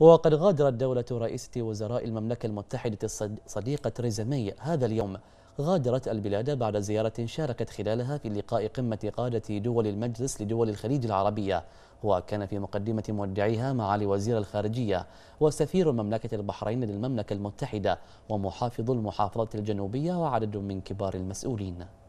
وقد غادرت دولة رئيسة وزراء المملكة المتحدة صديقة ريزمي مي هذا اليوم غادرت البلاد بعد زيارة شاركت خلالها في لقاء قمة قادة دول المجلس لدول الخليج العربية وكان في مقدمة مودعيها معالي وزير الخارجية وسفير مملكة البحرين للمملكة المتحدة ومحافظ المحافظة الجنوبية وعدد من كبار المسؤولين